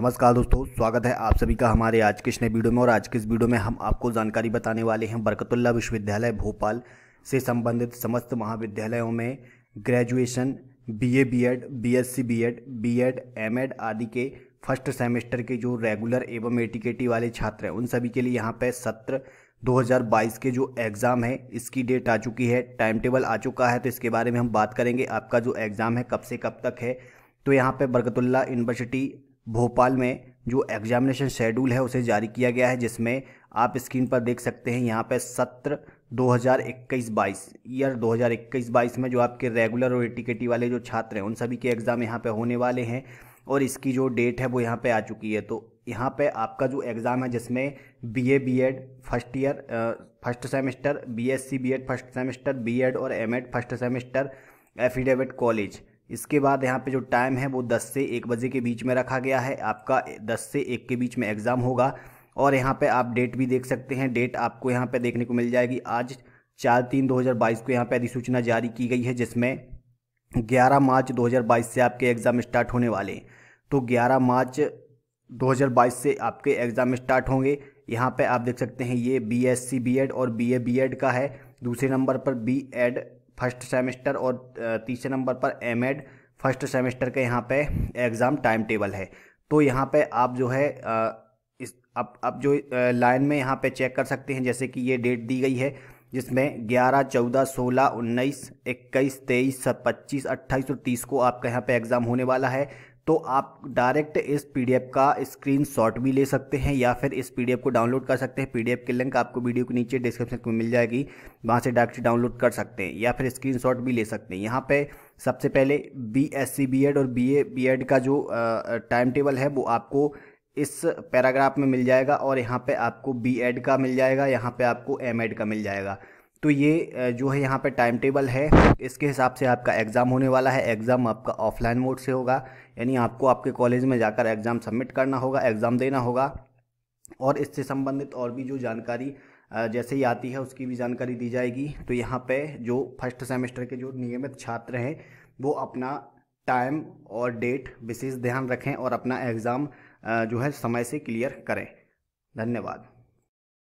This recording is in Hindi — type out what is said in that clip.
नमस्कार दोस्तों स्वागत है आप सभी का हमारे आज के इस नए वीडियो में और आज के इस वीडियो में हम आपको जानकारी बताने वाले हैं बरकतुल्ला विश्वविद्यालय भोपाल से संबंधित समस्त महाविद्यालयों में graduation BA BEd BSc BEd BEd MEd आदि के फर्स्ट सेमेस्टर के जो रेगुलर एवं एटिकेटी वाले छात्र हैं उन सभी के लिए यहाँ पर सत्र 2022 के जो एग्ज़ाम है इसकी डेट आ चुकी है टाइम टेबल आ चुका है तो इसके बारे में हम बात करेंगे आपका जो एग्ज़ाम है कब से कब तक है तो यहाँ पे बरकतुल्ला यूनिवर्सिटी भोपाल में जो एग्जामिनेशन शेड्यूल है उसे जारी किया गया है जिसमें आप स्क्रीन पर देख सकते हैं यहाँ पर सत्र 2021-22 ईयर 2021-22 में जो आपके रेगुलर और एटीकेटी वाले जो छात्र हैं उन सभी के एग्ज़ाम यहाँ पे होने वाले हैं और इसकी जो डेट है वो यहाँ पे आ चुकी है तो यहाँ पे आपका जो एग्ज़ाम है जिसमें B A B Ed first year first semester B S C B Ed first semester B Ed और M Ed first semester affidavit college इसके बाद यहाँ पे जो टाइम है वो 10 से 1 बजे के बीच में रखा गया है आपका 10 से 1 के बीच में एग्ज़ाम होगा और यहाँ पे आप डेट भी देख सकते हैं डेट आपको यहाँ पे देखने को मिल जाएगी आज चार तीन दो हज़ार बाईस को यहाँ पे अधिसूचना जारी की गई है जिसमें ग्यारह मार्च दो हज़ार बाईस से आपके एग्ज़ाम स्टार्ट होने वाले हैं तो ग्यारह मार्च दो हज़ार बाईस से आपके एग्ज़ाम स्टार्ट होंगे यहाँ पे आप देख सकते हैं ये B S C B Ed और बी ए बी एड का है दूसरे नंबर पर बी एड फर्स्ट सेमेस्टर और तीसरे नंबर पर एम एड फर्स्ट सेमेस्टर के यहाँ पे एग्ज़ाम टाइम टेबल है तो यहाँ पे आप जो है इस आप आप जो लाइन में यहाँ पे चेक कर सकते हैं जैसे कि ये डेट दी गई है जिसमें 11, 14, 16, 19, 21, 23, 25, 28 और 30 को आपका यहाँ पे एग्ज़ाम होने वाला है तो आप डायरेक्ट इस पीडीएफ का स्क्रीनशॉट भी ले सकते हैं या फिर इस पीडीएफ को डाउनलोड कर सकते हैं पीडीएफ की लिंक आपको वीडियो के नीचे डिस्क्रिप्शन में मिल जाएगी वहाँ से डायरेक्ट डाउनलोड कर सकते हैं या फिर स्क्रीनशॉट भी ले सकते हैं यहाँ पे सबसे पहले B S C B Ed और बी ए बी एड का जो टाइम टेबल है वो आपको इस पैराग्राफ में मिल जाएगा और यहाँ पे आपको बी एड का मिल जाएगा यहाँ पे आपको एम एड का मिल जाएगा तो ये जो है यहाँ पे टाइम टेबल है इसके हिसाब से आपका एग्ज़ाम होने वाला है एग्ज़ाम आपका ऑफलाइन मोड से होगा यानी आपको आपके कॉलेज में जाकर एग्ज़ाम सबमिट करना होगा एग्ज़ाम देना होगा और इससे संबंधित और भी जो जानकारी जैसे ही आती है उसकी भी जानकारी दी जाएगी तो यहाँ पे जो फर्स्ट सेमेस्टर के जो नियमित छात्र हैं वो अपना टाइम और डेट विशेष ध्यान रखें और अपना एग्ज़ाम जो है समय से क्लियर करें धन्यवाद